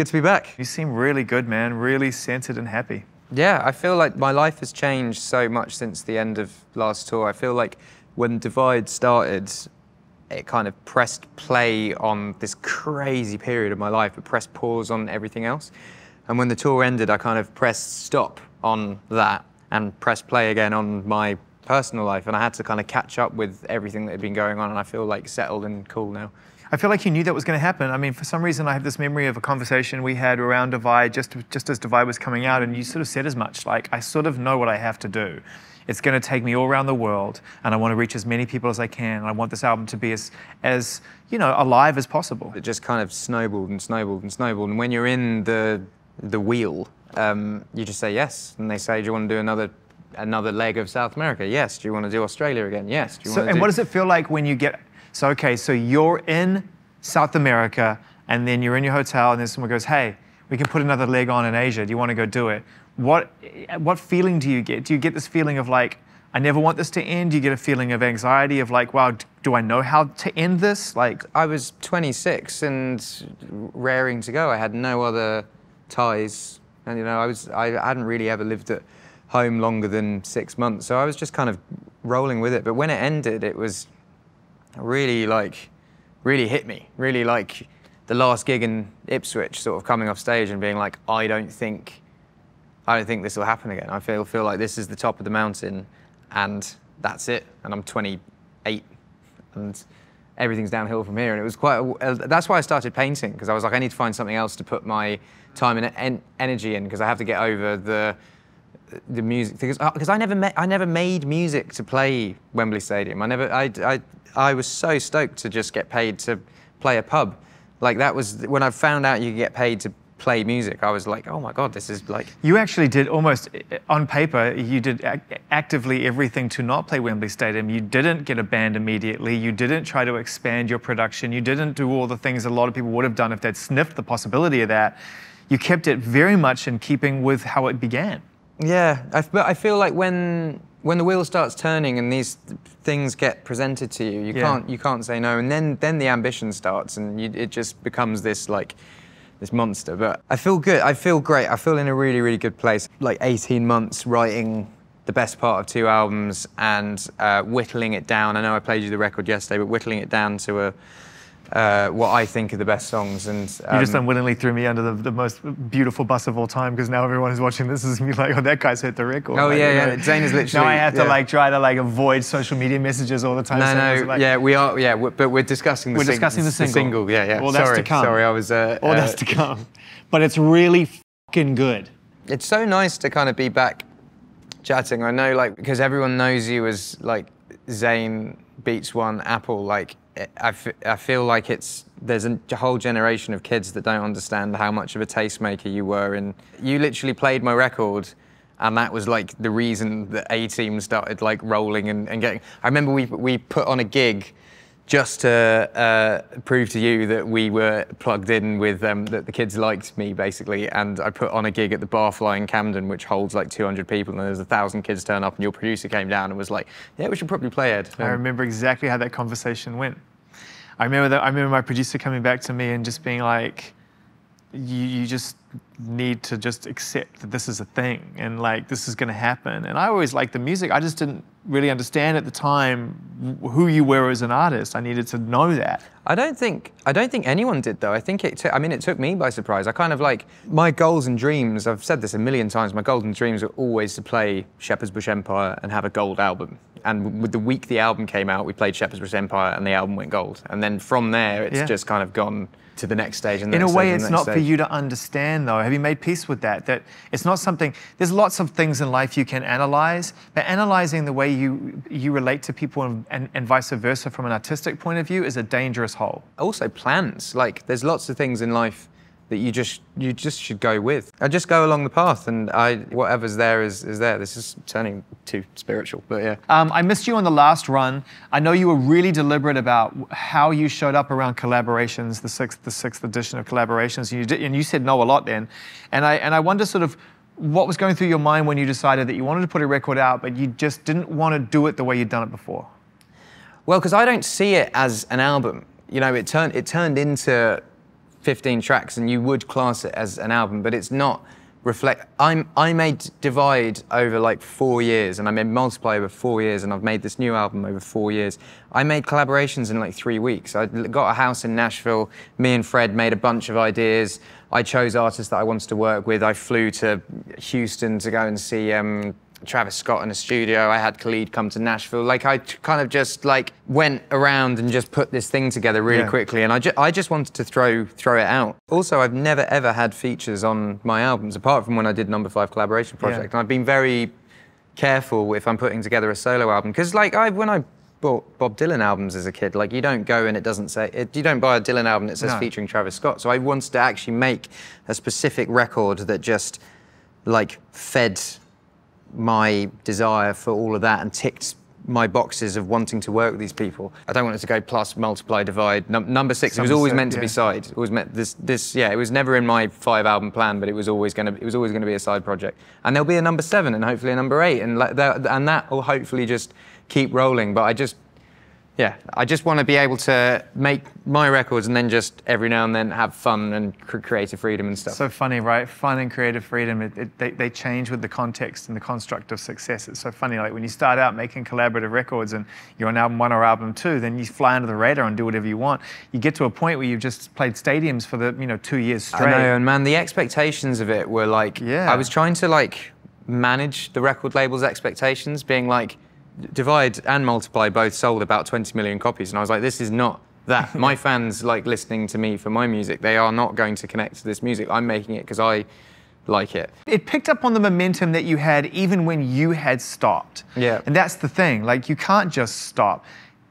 Good to be back. You seem really good, man. Really centered and happy. Yeah, I feel like my life has changed so much since the end of last tour. I feel like when Divide started, it kind of pressed play on this crazy period of my life, but pressed pause on everything else. And when the tour ended, I kind of pressed stop on that and pressed play again on my personal life. And I had to kind of catch up with everything that had been going on, and I feel like settled and cool now. I feel like you knew that was going to happen. I mean, for some reason, I have this memory of a conversation we had around Divide just, just as Divide was coming out, and you sort of said as much, like, I sort of know what I have to do. It's going to take me all around the world, and I want to reach as many people as I can. And I want this album to be as, as you know, alive as possible. It just kind of snowballed and snowballed and snowballed. And when you're in the the wheel, um, you just say yes, and they say, "Do you want to do another another leg of South America? Yes. Do you want to do Australia again? Yes. Do you so, want to and do... what does it feel like when you get so, okay, so you're in South America, and then you're in your hotel, and then someone goes, hey, we can put another leg on in Asia. Do you want to go do it? What, what feeling do you get? Do you get this feeling of like, I never want this to end? Do you get a feeling of anxiety of like, wow, do I know how to end this? Like, I was 26 and raring to go. I had no other ties, and you know, I was I hadn't really ever lived at home longer than six months, so I was just kind of rolling with it. But when it ended, it was really like, really hit me. Really like the last gig in Ipswich, sort of coming off stage and being like, I don't think, I don't think this will happen again. I feel feel like this is the top of the mountain, and that's it. And I'm 28, and everything's downhill from here. And it was quite. A, uh, that's why I started painting because I was like, I need to find something else to put my time and en energy in because I have to get over the the music because because uh, I never met I never made music to play Wembley Stadium. I never I, I I was so stoked to just get paid to play a pub. Like that was when I found out you could get paid to play music. I was like, oh my god, this is like. You actually did almost uh, uh, on paper. You did actively everything to not play Wembley Stadium. You didn't get a band immediately. You didn't try to expand your production. You didn't do all the things a lot of people would have done if they'd sniffed the possibility of that. You kept it very much in keeping with how it began. Yeah, I, but I feel like when when the wheel starts turning and these things get presented to you, you yeah. can't you can't say no, and then then the ambition starts, and you, it just becomes this like this monster. But I feel good. I feel great. I feel in a really really good place. Like 18 months writing the best part of two albums and uh, whittling it down. I know I played you the record yesterday, but whittling it down to a uh, what I think are the best songs. And um, you just um, unwillingly threw me under the, the most beautiful bus of all time because now everyone is watching this is like, oh, that guy's hit the record. Oh like, yeah, yeah. Know, Zane is literally. Now I have yeah. to like try to like avoid social media messages all the time. No, so no, like, yeah, we are, yeah, we're, but we're discussing. The we're sing- discussing the single. the single. Yeah, yeah. Well, that's sorry, to come. Sorry, I was. Uh, all uh, that's to come, but it's really fucking good. It's so nice to kind of be back chatting. I know, like, because everyone knows you as like Zane Beats One Apple, like I, feel like it's there's a whole generation of kids that don't understand how much of a tastemaker you were. And you literally played my record, and that was like the reason that A Team started like rolling and, and getting. I remember we we put on a gig just to uh, prove to you that we were plugged in with um, that the kids liked me basically and i put on a gig at the barfly in camden which holds like 200 people and there's a thousand kids turn up and your producer came down and was like yeah we should probably play it um, i remember exactly how that conversation went I remember that, I remember my producer coming back to me and just being like, you, just need to just accept that this is a thing and like this is going to happen. And I always liked the music. I just didn't really understand at the time who you were as an artist. I needed to know that. I don't think I don't think anyone did though. I think it. I mean, it took me by surprise. I kind of like my goals and dreams. I've said this a million times. My goals and dreams were always to play Shepherd's Bush Empire and have a gold album. And with the week the album came out, we played Shepherd's Bush Empire, and the album went gold. And then from there, it's yeah. just kind of gone to the next stage. And the in a way, it's not stage. for you to understand understand, though? Have you made peace with that? That it's not something, there's lots of things in life you can analyze, but analyzing the way you, you relate to people and, and, and vice versa from an artistic point of view is a dangerous hole. Also, plans. Like, there's lots of things in life that you just you just should go with. I just go along the path, and I whatever's there is is there. This is turning too spiritual, but yeah. Um, I missed you on the last run. I know you were really deliberate about how you showed up around collaborations, the sixth the sixth edition of collaborations. And you did, and you said no a lot then, and I and I wonder sort of what was going through your mind when you decided that you wanted to put a record out, but you just didn't want to do it the way you'd done it before? Well, because I don't see it as an album. You know, it turned it turned into 15 tracks and you would class it as an album, but it's not reflect I'm I made Divide over like four years and I made Multiply over four years and I've made this new album over four years. I made collaborations in like three weeks. I got a house in Nashville, me and Fred made a bunch of ideas. I chose artists that I wanted to work with. I flew to Houston to go and see um, Travis Scott in the studio. I had Khalid come to Nashville. Like I kind of just like went around and just put this thing together really yeah. quickly. And I, ju I just wanted to throw throw it out. Also, I've never ever had features on my albums apart from when I did Number Five collaboration project. Yeah. And I've been very careful if I'm putting together a solo album because like I when I bought Bob Dylan albums as a kid. Like you don't go and it doesn't say it, you don't buy a Dylan album that says no. featuring Travis Scott. So I wanted to actually make a specific record that just like fed my desire for all of that and ticked my boxes of wanting to work with these people. I don't want it to go plus, multiply, divide. Num number six, number it was always six, meant to yeah. be side. It was meant this, this, yeah. It was never in my five album plan, but it was always gonna, it was always gonna be a side project. And there'll be a number seven, and hopefully a number eight, and like that, and that will hopefully just keep rolling. But I just yeah, I just want to be able to make my records and then just every now and then have fun and creative freedom and stuff. So funny, right? Fun and creative freedom, it, it, they, they change with the context and the construct of success. It's so funny, like when you start out making collaborative records and you're on album one or album two, then you fly under the radar and do whatever you want. You get to a point where you've just played stadiums for the, you know, two years straight. I know, and man, the expectations of it were like, yeah. I was trying to like manage the record label's expectations, being like, divide and multiply both sold about 20 million copies and i was like this is not that my fans like listening to me for my music they are not going to connect to this music i'm making it because i like it it picked up on the momentum that you had even when you had stopped yeah and that's the thing like you can't just stop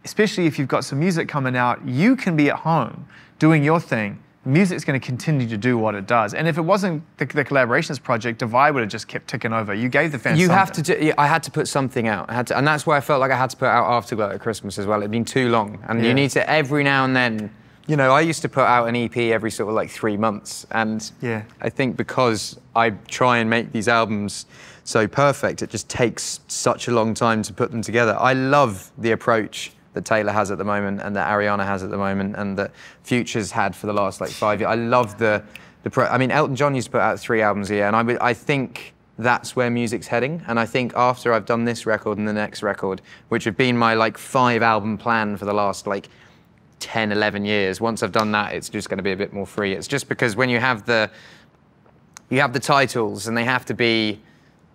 especially if you've got some music coming out you can be at home doing your thing music's going to continue to do what it does. And if it wasn't the, the collaborations project, Divide would have just kept ticking over. You gave the fans. You something. have to. Do, I had to put something out. I had to, and that's why I felt like I had to put out Afterglow at Christmas as well. It'd been too long, and yeah. you need to every now and then. You know, I used to put out an EP every sort of like three months, and yeah. I think because I try and make these albums so perfect, it just takes such a long time to put them together. I love the approach that Taylor has at the moment and that Ariana has at the moment and that Futures had for the last like five years. I love the, the pro I mean, Elton John used to put out three albums a year and I, would, I think that's where music's heading. And I think after I've done this record and the next record, which have been my like five album plan for the last like 10, 11 years, once I've done that, it's just gonna be a bit more free. It's just because when you have the, you have the titles and they have to be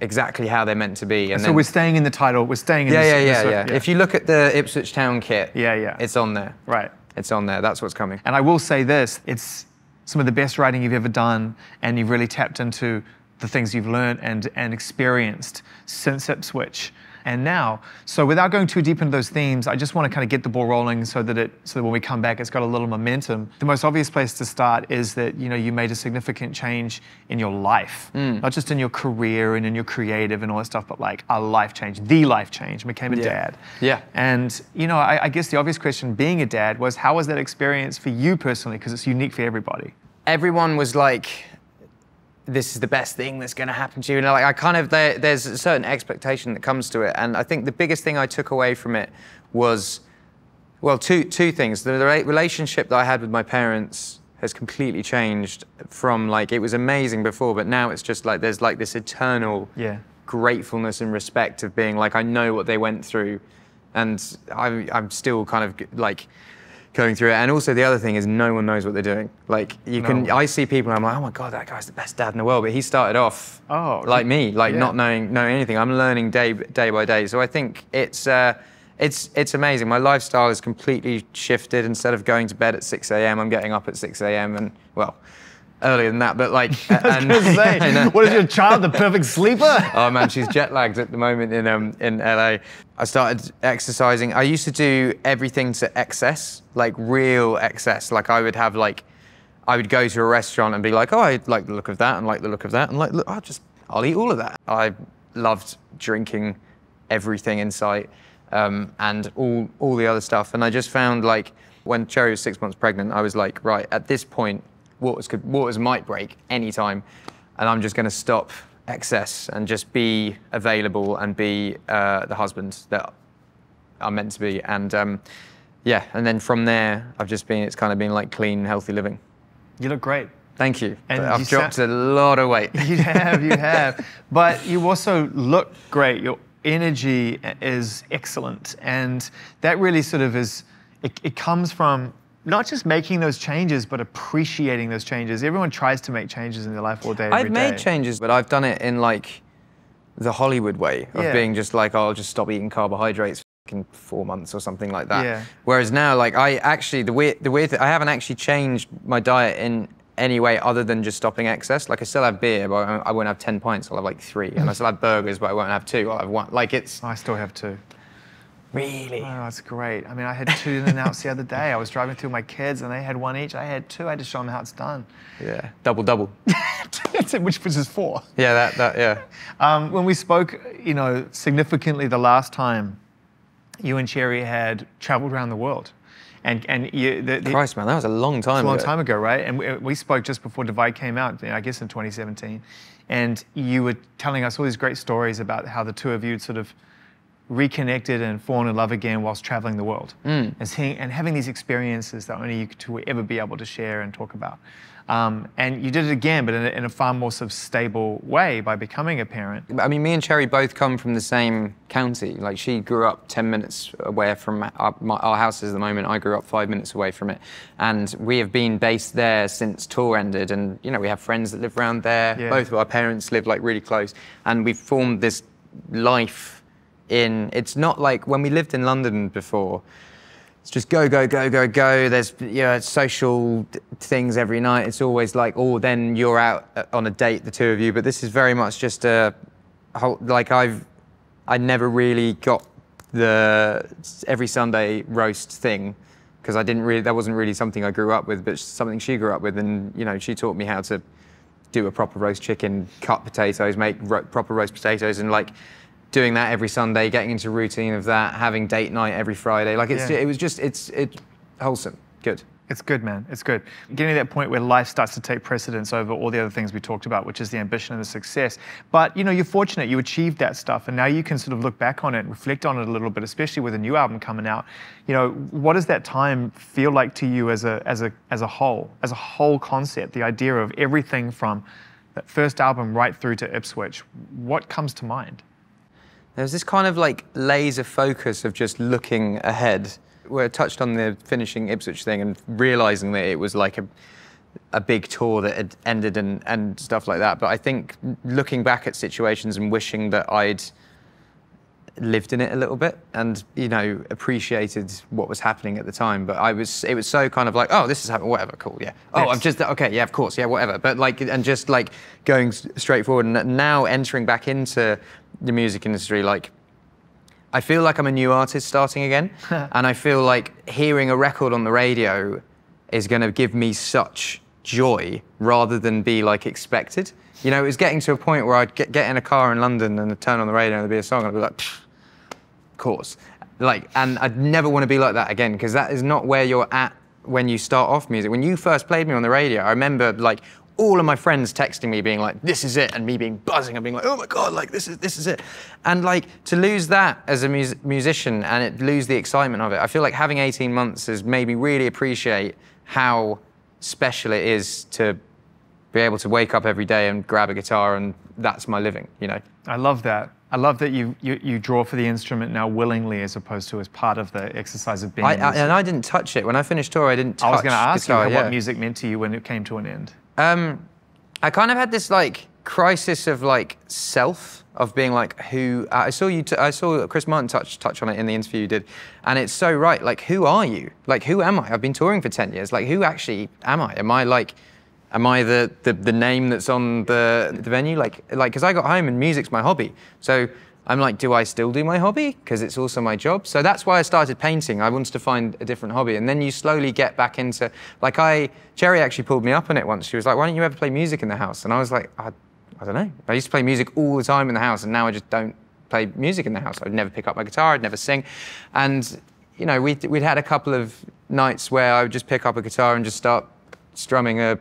exactly how they're meant to be. And so then, we're staying in the title. We're staying in. Yeah, the, yeah, the, yeah, yeah. If you look at the Ipswich Town kit, yeah, yeah, it's on there. Right. It's on there. That's what's coming. And I will say this: it's some of the best writing you've ever done, and you've really tapped into the things you've learned and and experienced since Ipswich and now. So without going too deep into those themes, I just want to kind of get the ball rolling so that it so that when we come back, it's got a little momentum. The most obvious place to start is that you know you made a significant change in your life, mm. not just in your career and in your creative and all that stuff, but like a life change, the life change, became a yeah. dad. Yeah. And you know, I, I guess the obvious question, being a dad, was how was that experience for you personally? Because it's unique for everybody. Everyone was like this is the best thing that's going to happen to you. And like, I kind of, there, there's a certain expectation that comes to it. And I think the biggest thing I took away from it was, well, two, two things. The relationship that I had with my parents has completely changed from like, it was amazing before, but now it's just like, there's like this eternal yeah. gratefulness and respect of being like, I know what they went through. And I, I'm still kind of like, going through it. And also the other thing is no one knows what they're doing. Like you no. can, I see people and I'm like, oh my God, that guy's the best dad in the world. But he started off oh, like me, like yeah. not knowing, knowing anything. I'm learning day, day by day. So I think it's, uh, it's, it's amazing. My lifestyle has completely shifted. Instead of going to bed at 6 a.m., I'm getting up at 6 a.m. and well, earlier than that, but like. and, say, what is your child, the perfect sleeper? oh man, she's jet lagged at the moment in um, in LA. I started exercising. I used to do everything to excess, like real excess. Like I would have like, I would go to a restaurant and be like, oh, I like the look of that and like the look of that and like, look, I'll just, I'll eat all of that. I loved drinking everything in sight um, and all all the other stuff. And I just found like when Cherry was six months pregnant, I was like, right, at this point, waters could waters might break anytime, and I'm just going to stop excess and just be available and be uh, the husband that I'm meant to be. And um, yeah, and then from there, I've just been it's kind of been like clean, healthy living. You look great. Thank you. And I've you dropped a lot of weight. You have, you have. but you also look great. Your energy is excellent, and that really sort of is. It, it comes from not just making those changes, but appreciating those changes. Everyone tries to make changes in their life all day. I've made day. changes, but I've done it in like the Hollywood way of yeah. being just like, oh, I'll just stop eating carbohydrates in four months or something like that. Yeah. Whereas now, like I actually the weird the weird thing, I haven't actually changed my diet in any way other than just stopping excess. Like I still have beer, but I won't have ten pints. I'll have like three, and I still have burgers, but I won't have two. I'll have one. Like it's. I still have two. Really? Oh, that's great. I mean, I had two in and outs the other day. I was driving through my kids, and they had one each. I had two. I had to show them how it's done. Yeah, double double. That's it, which which is four. Yeah, that that yeah. Um, when we spoke, you know, significantly the last time, you and Cherry had traveled around the world and and you, the, the, Christ, man, that was a long time. A long ago. time ago, right? And we, we spoke just before Divide came out, I guess in 2017, and you were telling us all these great stories about how the two of you sort of reconnected and fallen in love again whilst traveling the world mm. and seeing and having these experiences that only you two ever be able to share and talk about. Um, and you did it again, but in a, in a, far more sort of stable way by becoming a parent. I mean, me and Cherry both come from the same county. Like, she grew up 10 minutes away from our, uh, my, our house at the moment. I grew up five minutes away from it. And we have been based there since tour ended. And, you know, we have friends that live around there. Yeah. Both of our parents live, like, really close. And we've formed this life in, it's not like when we lived in London before, it's just go, go, go, go, go. There's you know, social things every night. It's always like, oh, then you're out uh, on a date, the two of you. But this is very much just a whole, like I've, I never really got the every Sunday roast thing because I didn't really, that wasn't really something I grew up with, but something she grew up with. And, you know, she taught me how to do a proper roast chicken, cut potatoes, make ro proper roast potatoes. And like, doing that every Sunday, getting into routine of that, having date night every Friday. Like it's yeah. it was just it's it wholesome, good. It's good, man. It's good. Getting to that point where life starts to take precedence over all the other things we talked about, which is the ambition and the success. But you know, you're fortunate you achieved that stuff, and now you can sort of look back on it, reflect on it a little bit, especially with a new album coming out. You know, what does that time feel like to you as a as a as a whole, as a whole concept? The idea of everything from that first album right through to Ipswich. What comes to mind? There was this kind of like laser focus of just looking ahead. Where I touched on the finishing Ipswich thing and realizing that it was like a, a big tour that had ended and, and stuff like that. But I think looking back at situations and wishing that I'd lived in it a little bit and you know appreciated what was happening at the time but i was it was so kind of like oh this is happening whatever cool yeah oh yes. i'm just okay yeah of course yeah whatever but like and just like going straight forward and now entering back into the music industry, like I feel like I'm a new artist starting again, and I feel like hearing a record on the radio is going to give me such joy rather than be like expected. You know, it was getting to a point where I'd get, get in a car in London and I'd turn on the radio and there'd be a song and I'd be like, of course. Like, and I'd never want to be like that again because that is not where you're at when you start off music. When you first played me on the radio, I remember like all of my friends texting me being like, this is it, and me being buzzing and being like, oh my God, like this is, this is it. And like to lose that as a mus musician and it lose the excitement of it, I feel like having 18 months has made me really appreciate how special it is to be able to wake up every day and grab a guitar and that's my living, you know? I love that. I love that you, you, you, draw for the instrument now willingly as opposed to as part of the exercise of being. I, I, and I didn't touch it. When I finished tour, I didn't touch I was going to ask guitar, you what music meant to you when it came to an end. Um, I kind of had this like crisis of like self, of being like who, uh, I saw you, I saw Chris Martin touch, touch on it in the interview you did. And it's so right. Like, who are you? Like, who am I? I've been touring for 10 years. Like, who actually am I? Am I like, Am I the, the, the name that's on the, the venue? Like, like, because I got home and music's my hobby. So I'm like, do I still do my hobby? Because it's also my job. So that's why I started painting. I wanted to find a different hobby. And then you slowly get back into, like I, Cherry actually pulled me up on it once. She was like, why don't you ever play music in the house? And I was like, I, I don't know. I used to play music all the time in the house and now I just don't play music in the house. I'd never pick up my guitar, I'd never sing. And, you know, we'd, we'd had a couple of nights where I would just pick up a guitar and just start strumming a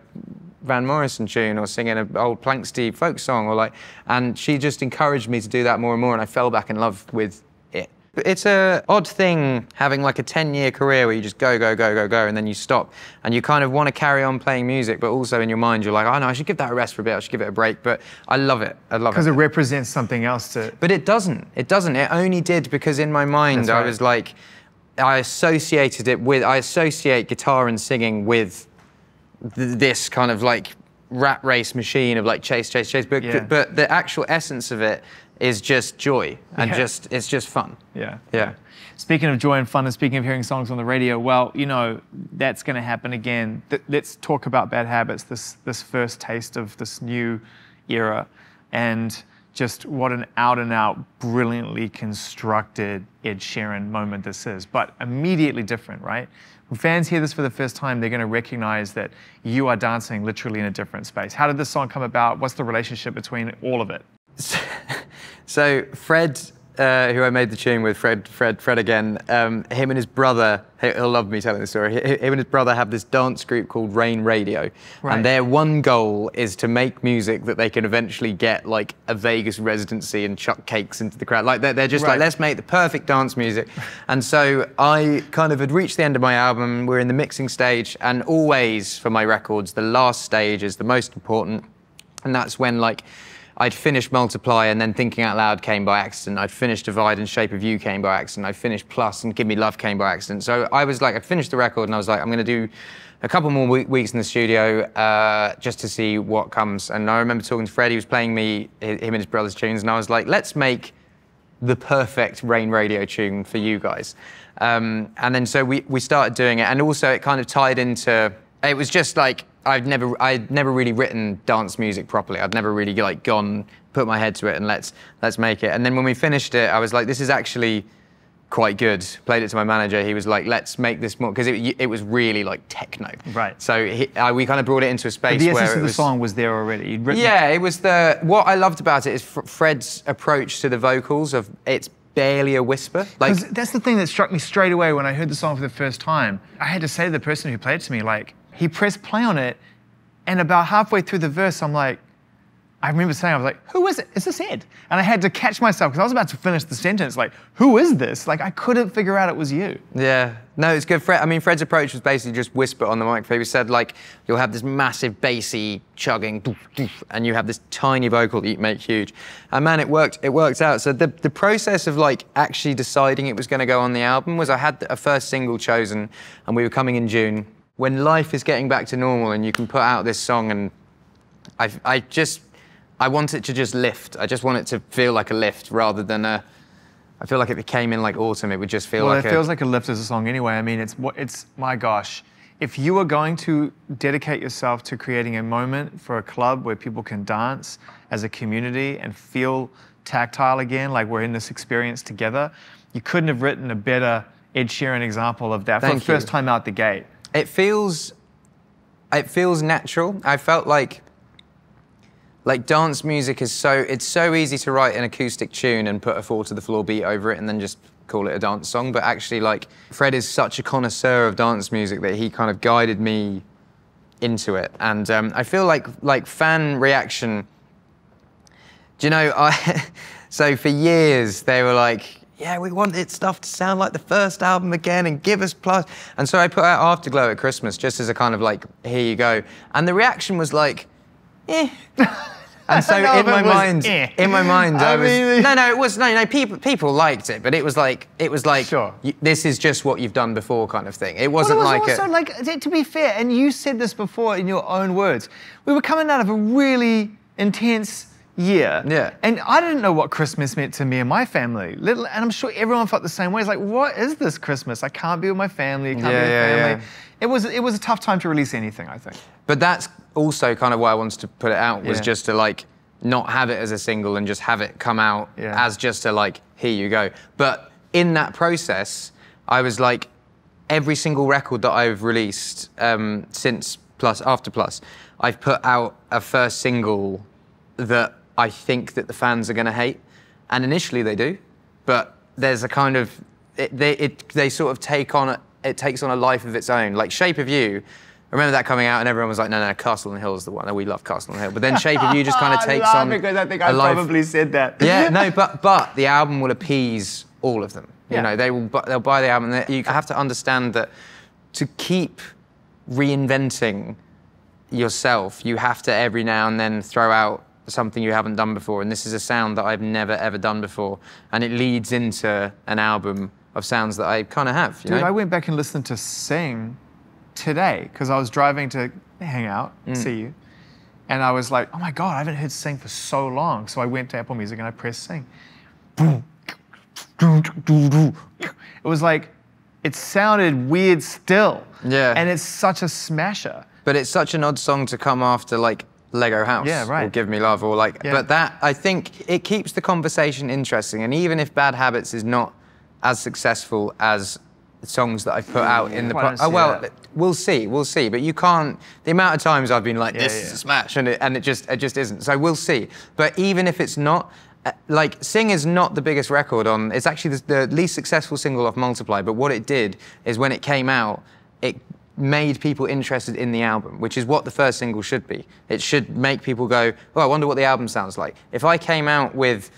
Van Morrison tune or singing an old Plank Steve folk song or like, and she just encouraged me to do that more and more, and I fell back in love with it. It's a odd thing having like a 10 year career where you just go, go, go, go, go, and then you stop. And you kind of want to carry on playing music, but also in your mind, you're like, oh no, I should give that a rest for a bit. I should give it a break. But I love it. I love it. Because it represents something else to. But it doesn't. It doesn't. It only did because in my mind, right. I was like, I associated it with, I associate guitar and singing with th this kind of like rat race machine of like chase, chase, chase. But yeah. but the actual essence of it is just joy and yeah. just it's just fun. Yeah. Yeah. Speaking of joy and fun, and speaking of hearing songs on the radio, well, you know that's going to happen again. Th let's talk about bad habits. This this first taste of this new era, and just what an out and out, brilliantly constructed Ed Sheeran moment this is, but immediately different, right? When fans hear this for the first time, they're going to recognize that you are dancing literally in a different space. How did this song come about? What's the relationship between all of it? So, Fred uh, who I made the tune with, Fred, Fred, Fred again. Um, him and his brother, he'll love me telling the story. Him and his brother have this dance group called Rain Radio, right. and their one goal is to make music that they can eventually get like a Vegas residency and chuck cakes into the crowd. Like they're, they're just right. like, let's make the perfect dance music. and so I kind of had reached the end of my album. We're in the mixing stage, and always for my records, the last stage is the most important, and that's when like I'd finished multiply and then thinking out loud came by accident. I'd finished divide and shape of you came by accident. I'd finished plus and give me love came by accident. So I was like, I'd finished the record and I was like, I'm going to do a couple more weeks in the studio uh, just to see what comes. And I remember talking to Fred, he was playing me, him and his brother's tunes, and I was like, let's make the perfect rain radio tune for you guys. Um, and then so we, we started doing it. And also it kind of tied into, it was just like, I'd never, I'd never really written dance music properly. I'd never really like gone, put my head to it, and let's let's make it. And then when we finished it, I was like, this is actually quite good. Played it to my manager. He was like, let's make this more because it, it was really like techno. Right. So he, we kind of brought it into a space. But the essence of the was, song was there already. yeah, it. it. was the what I loved about it is Fred's approach to the vocals of it's barely a whisper. Like that's the thing that struck me straight away when I heard the song for the first time. I had to say to the person who played it to me like he pressed play on it, and about halfway through the verse, I'm like, I remember saying, I was like, who is it? Is this Ed? And I had to catch myself because I was about to finish the sentence, like, who is this? Like, I couldn't figure out it was you. Yeah. No, it's good. Fred, I mean, Fred's approach was basically just whisper on the microphone. He said, like, you'll have this massive bassy chugging, and you have this tiny vocal that you make huge. And man, it worked. It worked out. So the, the process of, like, actually deciding it was going to go on the album was I had a first single chosen, and we were coming in June when life is getting back to normal and you can put out this song and I, I just, I want it to just lift. I just want it to feel like a lift rather than a, I feel like if it came in like autumn, it would just feel well, like it feels like a lift as a song anyway. I mean, it's what it's my gosh. If you are going to dedicate yourself to creating a moment for a club where people can dance as a community and feel tactile again, like we're in this experience together, you couldn't have written a better Ed Sheeran example of that Thank for the first time out the gate it feels it feels natural. I felt like like dance music is so it's so easy to write an acoustic tune and put a four to the floor beat over it and then just call it a dance song. But actually, like Fred is such a connoisseur of dance music that he kind of guided me into it, and um, I feel like like fan reaction. Do you know I? so for years they were like, yeah, we wanted stuff to sound like the first album again and give us plus. And so I put out Afterglow at Christmas just as a kind of like, here you go. And the reaction was like, eh. And so no, in, my mind, eh. in my mind, in my mind, I, was mean, no, no, it was no, no. People, people liked it, but it was like it was like sure. this is just what you've done before, kind of thing. It wasn't well, it was like also a, like to be fair, and you said this before in your own words. We were coming out of a really intense year. Yeah. And I didn't know what Christmas meant to me and my family. Little, and I'm sure everyone felt the same way. It's like, what is this Christmas? I can't be with my family. I can't yeah, be with yeah, family. Yeah. It was it was a tough time to release anything, I think. But that's also kind of why I wanted to put it out was just to like not have it as a single and just have it come out as just a like, here you go. But in that process, I was like, every single record that I've released um, since Plus After Plus, I've put out a first single that I think that the fans are going to hate. And initially they do, but there's a kind of, it, they, it, they sort of take on, it takes on a life of its own. Like Shape of You, I remember that coming out and everyone was like, no, no, Castle and Hill is the one. No, we love Castle and Hill. But then Shape of You just kind of takes on because I think I life. probably said that. yeah, no, but, but the album will appease all of them. Yeah. You know, they will, they'll buy the album. you have to understand that to keep reinventing yourself, you have to every now and then throw out something you haven't done before. And this is a sound that I've never, ever done before. And it leads into an album of sounds that I kind of have. Dude, know? I went back and listened to Sing today because I was driving to hang out, mm. see you. And I was like, oh my God, I haven't heard Sing for so long. So I went to Apple Music and I pressed Sing. Boom. It was like, it sounded weird still. Yeah. And it's such a smasher. But it's such an odd song to come after like Lego House yeah, right. or Give Me Love or like, yeah. but that, I think it keeps the conversation interesting. And even if Bad Habits is not as successful as songs that I've put out in the. Pro- oh well, that. we'll see, we'll see. But you can't. The amount of times I've been like, this yeah, yeah. is a smash, and it and it just it just isn't. So we'll see. But even if it's not. Uh, like, Sing is not the biggest record on. It's actually the, the least successful single off Multiply. But what it did is when it came out, it made people interested in the album, which is what the first single should be. It should make people go, oh, I wonder what the album sounds like. If I came out with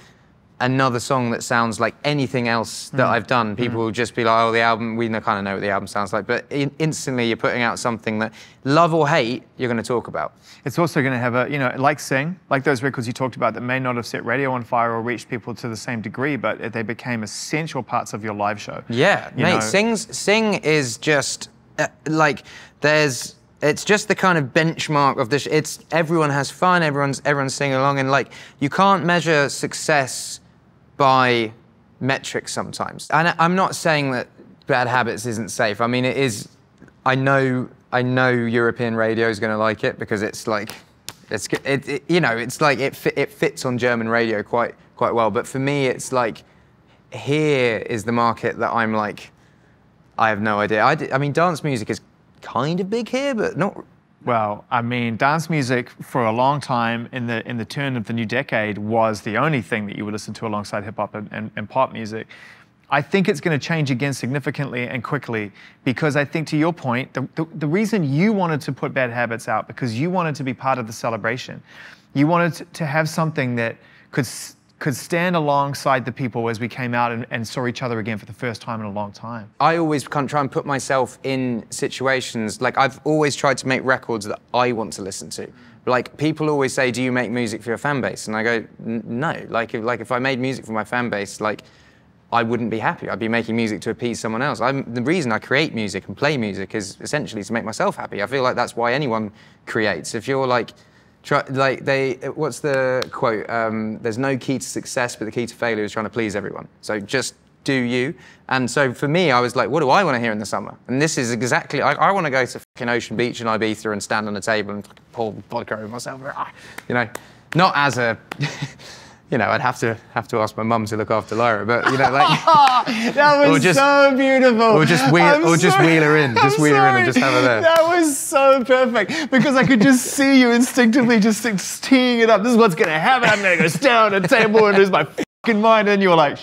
another song that sounds like anything else that mm. I've done, people mm. will just be like, oh, the album, we kind of know what the album sounds like. But in instantly you're putting out something that, love or hate, you're going to talk about. It's also going to have a, you know, like Sing, like those records you talked about that may not have set radio on fire or reached people to the same degree, but they became essential parts of your live show. Yeah, you mate, Sing's, Sing is just uh, like there's it's just the kind of benchmark of this. It's everyone has fun, everyone's everyone's singing along, and like you can't measure success by metrics sometimes. And I'm not saying that bad habits isn't safe. I mean, it is. I know I know European radio is going to like it because it's like it's it, it, you know it's like it it fits on German radio quite quite well. But for me, it's like here is the market that I'm like I have no idea. I, mean, dance music is kind of big here, but not well, I mean, dance music for a long time in the in the turn of the new decade was the only thing that you would listen to alongside hip hop and, and, and pop music. I think it's going to change again significantly and quickly because I think, to your point, the, the, the, reason you wanted to put Bad Habits out because you wanted to be part of the celebration. You wanted to have something that could could stand alongside the people as we came out and, and saw each other again for the first time in a long time. I always kind of try and put myself in situations, like I've always tried to make records that I want to listen to like people always say, "Do you make music for your fan base?" And I go, "No. Like if like if I made music for my fan base, like I wouldn't be happy. I'd be making music to appease someone else. I'm, the reason I create music and play music is essentially to make myself happy. I feel like that's why anyone creates. If you're like Try, like they, what's the quote? Um, There's no key to success, but the key to failure is trying to please everyone. So just do you. And so for me, I was like, what do I want to hear in the summer? And this is exactly, I, I want to go to fucking Ocean Beach in Ibiza and stand on a table and pour vodka over myself. You know, not as a. you know, I'd have to have to ask my mum to look after Lyra, but you know, like oh, that was just, so beautiful. Or just wheel, I'm or sorry. just wheel her in, just I'm wheel sorry. her in, and just have her there. That was so perfect because I could just see you instinctively just teeing it up. This is what's gonna happen. I'm gonna go down a table and lose my fucking mind, and you're like.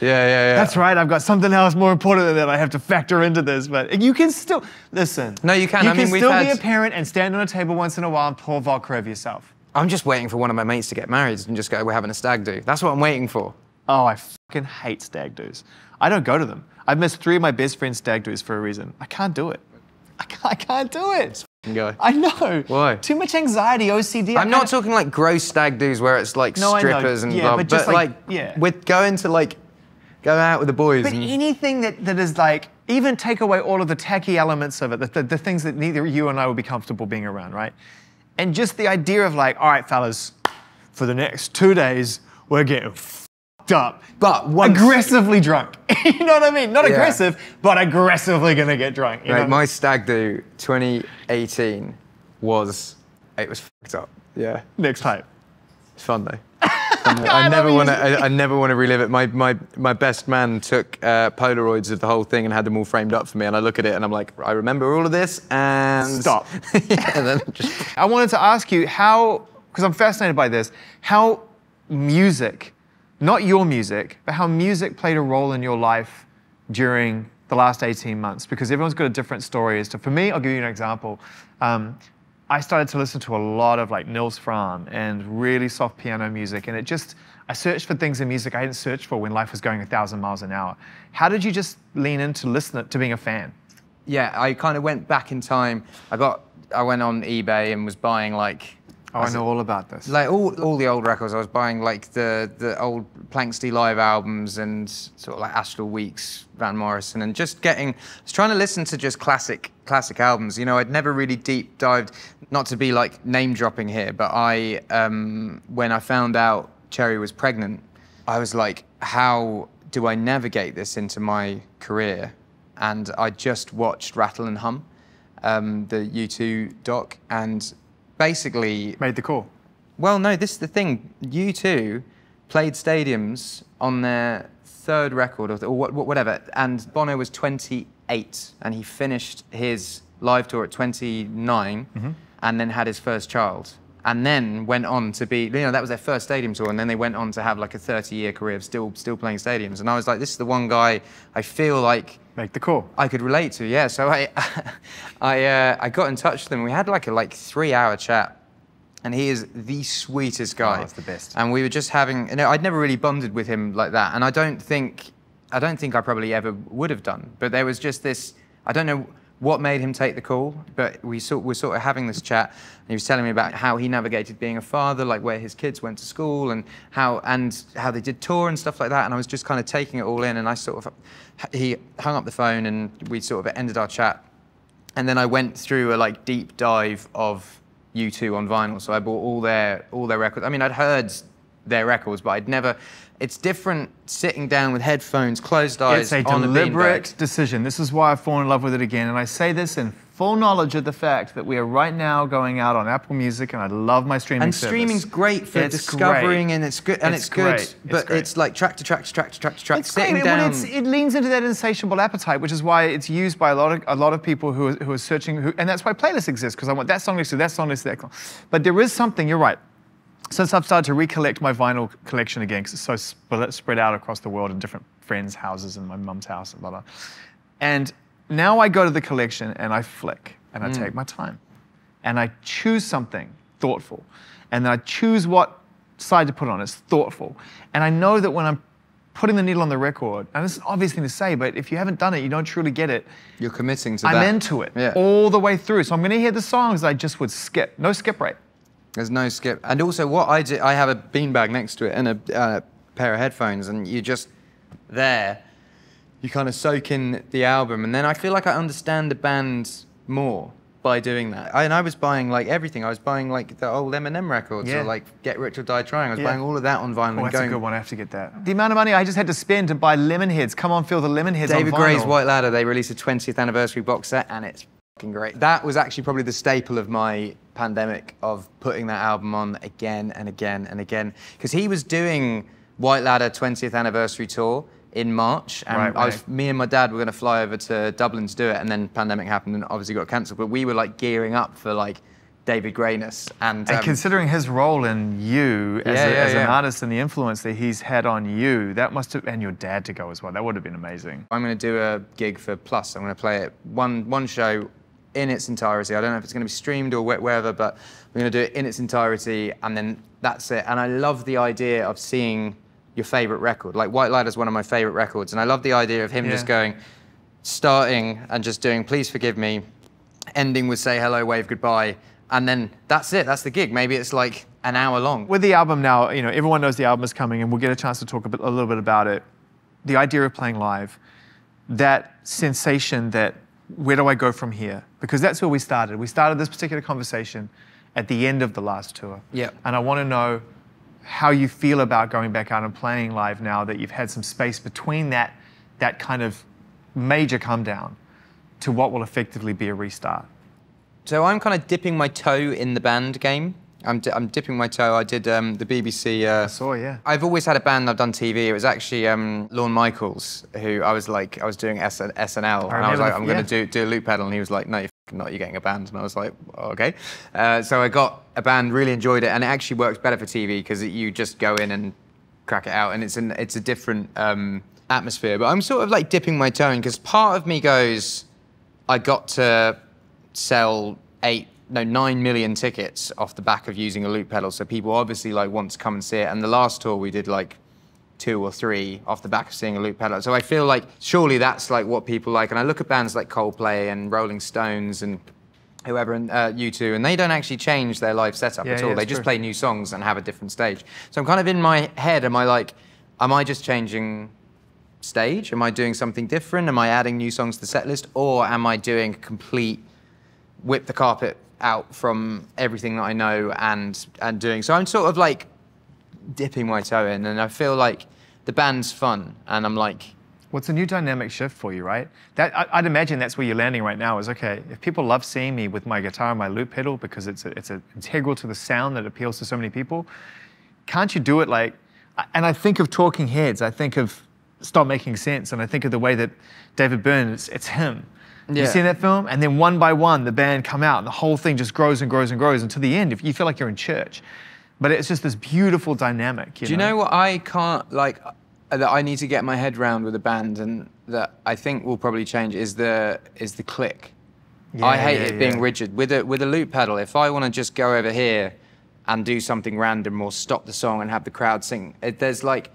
Yeah, yeah, yeah. That's right. I've got something else more important than that. I have to factor into this, but you can still listen. No, you can. You I can mean, still be had... a parent and stand on a table once in a while and pour vodka over yourself. I'm just waiting for one of my mates to get married and just go, we're having a stag do. That's what I'm waiting for. Oh, I fucking hate stag do's. I don't go to them. I've missed three of my best friend's stag do's for a reason. I can't do it. I can't, I can't do it. Go. I know. Why? Too much anxiety, OCD. I'm not talking like gross stag do's where it's like no, strippers and yeah, blah, but, just but like, like yeah. we're going to like go out with the boys. But anything that, that is like, even take away all of the tacky elements of it, the, the, the things that neither you and I would be comfortable being around, right? And just the idea of like, all right, fellas, for the next two days, we're getting up, but once, aggressively drunk. you know what I mean? Not yeah. aggressive, but aggressively gonna get drunk. Right, my stag do 2018 was it was fucked up. Yeah. Next time. It's fun though. I, never want to. I, I, never want to relive it. My my my best man took uh, Polaroids of the whole thing and had them all framed up for me. And I look at it and I'm like, I remember all of this. And stop. yeah, and then just... I wanted to ask you how, because I'm fascinated by this, how music, not your music, but how music played a role in your life during the last 18 months because everyone's got a different story as to for me i'll give you an example um, I started to listen to a lot of like Nils Fram and really soft piano music, and it just I searched for things in music I hadn't searched for when life was going a thousand miles an hour. How did you just lean into listening to being a fan? Yeah, I kind of went back in time. I got I went on eBay and was buying like Oh, I, know all about this. Like all, all the old records, I was buying like the, the old Planksty Live albums and sort of like Astral Weeks, Van Morrison, and just getting, I was trying to listen to just classic, classic albums. You know, I'd never really deep dived, not to be like name dropping here, but I, um, when I found out Cherry was pregnant, I was like, how do I navigate this into my career? And I just watched Rattle and Hum, um, the U2 doc, and basically made the call. Well, no, this is the thing. You two played stadiums on their third record or, whatever, and Bono was 28, and he finished his live tour at 29, mm -hmm. and then had his first child and then went on to be, you know, that was their first stadium tour, and then they went on to have like a 30-year career of still still playing stadiums. And I was like, this is the one guy I feel like make the call I could relate to. Yeah, so I I uh, I got in touch with him. We had like a like three-hour chat. And he is the sweetest guy. Oh, that's the best. And we were just having, you know, I'd never really bonded with him like that. And I don't think, I don't think I probably ever would have done. But there was just this, I don't know, what made him take the call, but we sort, were sort of having this chat, and he was telling me about how he navigated being a father, like where his kids went to school and how and how they did tour and stuff like that. And I was just kind of taking it all in, and I sort of he hung up the phone, and we sort of ended our chat, and then I went through a like deep dive of U2 on vinyl. So I bought all their all their records. I mean, I'd heard their records, but I'd never. It's different sitting down with headphones, closed eyes. It's a on deliberate decision. This is why I've fallen in love with it again, and I say this in full knowledge of the fact that we are right now going out on Apple Music, and I love my streaming. And service. streaming's great for it's discovering, great. and it's good, and it's, it's good, great. but it's, it's, like track to track to track to track to track. It's sitting down, it leans into that insatiable appetite, which is why it's used by a lot of a lot of people who are, who are searching, who, and that's why playlists exist because I want that song next to that song next to that song. But there is something. You're right since I've started to recollect my vinyl collection again, because it's so spread out across the world in different friends' houses and my mum's house and blah, blah. And now I go to the collection and I flick and I mm. take my time and I choose something thoughtful. And then I choose what side to put on. It's thoughtful. And I know that when I'm putting the needle on the record, and it's an obvious thing to say, but if you haven't done it, you don't truly get it. You're committing to I'm that. I'm into it yeah. all the way through. So I'm going to hear the songs I just would skip. No skip rate. There's no skip. And also, what I do, I have a beanbag next to it and a uh, pair of headphones, and you are just there. You kind of soak in the album, and then I feel like I understand the band more by doing that. I, and I was buying like everything. I was buying like the old Eminem records yeah. or like Get Rich or Die Trying. I was yeah. buying all of that on vinyl. Oh, that's going, a good one. I have to get that. The amount of money I just had to spend to buy Lemonheads. Come on, feel the Lemonheads. David Gray's White Ladder. They released a 20th anniversary box set, and it's fucking great. That was actually probably the staple of my pandemic of putting that album on again and again and again. Because he was doing White Ladder 20th anniversary tour in March, and right, right. Was, me and my dad were going to fly over to Dublin to do it, and then pandemic happened and obviously got cancelled. But we were like gearing up for like David Grayness. And, um, considering his role in you as, yeah, a, yeah, as yeah. an artist and the influence that he's had on you, that must have, and your dad to go as well, that would have been amazing. I'm going to do a gig for Plus. I'm going to play it one, one show in its entirety. I don't know if it's going to be streamed or wherever, but we're going to do it in its entirety, and then that's it. And I love the idea of seeing your favorite record. Like White Light is one of my favorite records, and I love the idea of him yeah. just going, starting and just doing Please Forgive Me, ending with Say Hello, Wave Goodbye, and then that's it. That's the gig. Maybe it's like an hour long. With the album now, you know, everyone knows the album is coming, and we'll get a chance to talk a, bit, a little bit about it. The idea of playing live, that sensation that where do I go from here? Because that's where we started. We started this particular conversation at the end of the last tour. Yeah. And I want to know how you feel about going back out and playing live now that you've had some space between that that kind of major come down to what will effectively be a restart. So I'm kind of dipping my toe in the band game. I'm, di I'm dipping my toe. I did um, the BBC. Uh, I saw, yeah. I've always had a band. I've done TV. It was actually um, Lorne Michaels, who I was like, I was doing S SNL, and I was like, I'm going to do, do a loop pedal, and he was like, No, you're not. You're getting a band, and I was like, Okay. Uh, so I got a band, really enjoyed it, and it actually works better for TV because you just go in and crack it out, and it's an it's a different um, atmosphere. But I'm sort of like dipping my toe in because part of me goes, I got to sell eight no, 9 million tickets off the back of using a loop pedal. So people obviously like want to come and see it. And the last tour we did like two or three off the back of seeing a loop pedal. So I feel like surely that's like what people like. And I look at bands like Coldplay and Rolling Stones and whoever and uh, you two, and they don't actually change their live setup yeah, at all. Yeah, they just true. play new songs and have a different stage. So I'm kind of in my head, am I like, am I just changing stage? Am I doing something different? Am I adding new songs to the set list? Or am I doing a complete whip the carpet out from everything that I know and and doing. So I'm sort of like dipping my toe in, and I feel like the band's fun, and I'm like. What's well, a new dynamic shift for you, right? That I, would imagine that's where you're landing right now. Is okay if people love seeing me with my guitar and my loop pedal because it's a, it's a integral to the sound that appeals to so many people. Can't you do it like? And I think of Talking Heads. I think of Stop Making Sense, and I think of the way that David Byrne. It's, it's him yeah. You seen that film? And then one by one, the band come out, and the whole thing just grows and grows and grows until the end. If you feel like you're in church, but it's just this beautiful dynamic. You Do you know? know what I can't like? Uh, that I need to get my head round with a band, and that I think will probably change is the is the click. Yeah, I hate yeah, it being rigid with a with a loop pedal. If I want to just go over here and do something random or stop the song and have the crowd sing, it, there's like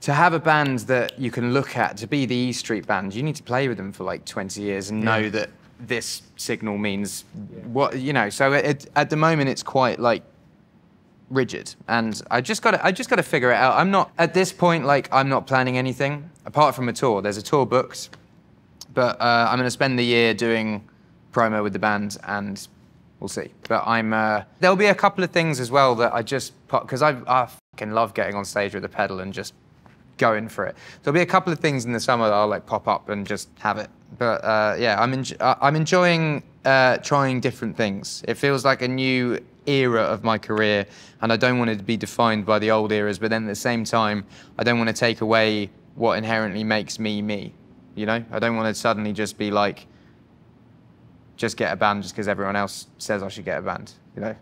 to have a band that you can look at, to be the E Street band, you need to play with them for like 20 years and know that this signal means yeah. what, you know. So it, at the moment, it's quite like rigid and I just got I just got to figure it out. I'm not at this point like I'm not planning anything apart from a tour. There's a tour booked, but uh, I'm going to spend the year doing promo with the band and we'll see. But I'm uh, there'll be a couple of things as well that I just because I I fucking love getting on stage with a pedal and just Going for it. There'll be a couple of things in the summer that I'll like pop up and just have it. But uh, yeah, I'm uh, I'm enjoying uh, trying different things. It feels like a new era of my career, and I don't want it to be defined by the old eras. But then at the same time, I don't want to take away what inherently makes me me. You know, I don't want to suddenly just be like, just get a band just because everyone else says I should get a band. You know,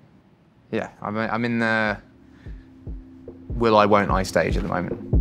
yeah, I'm I'm in the will I won't I stage at the moment.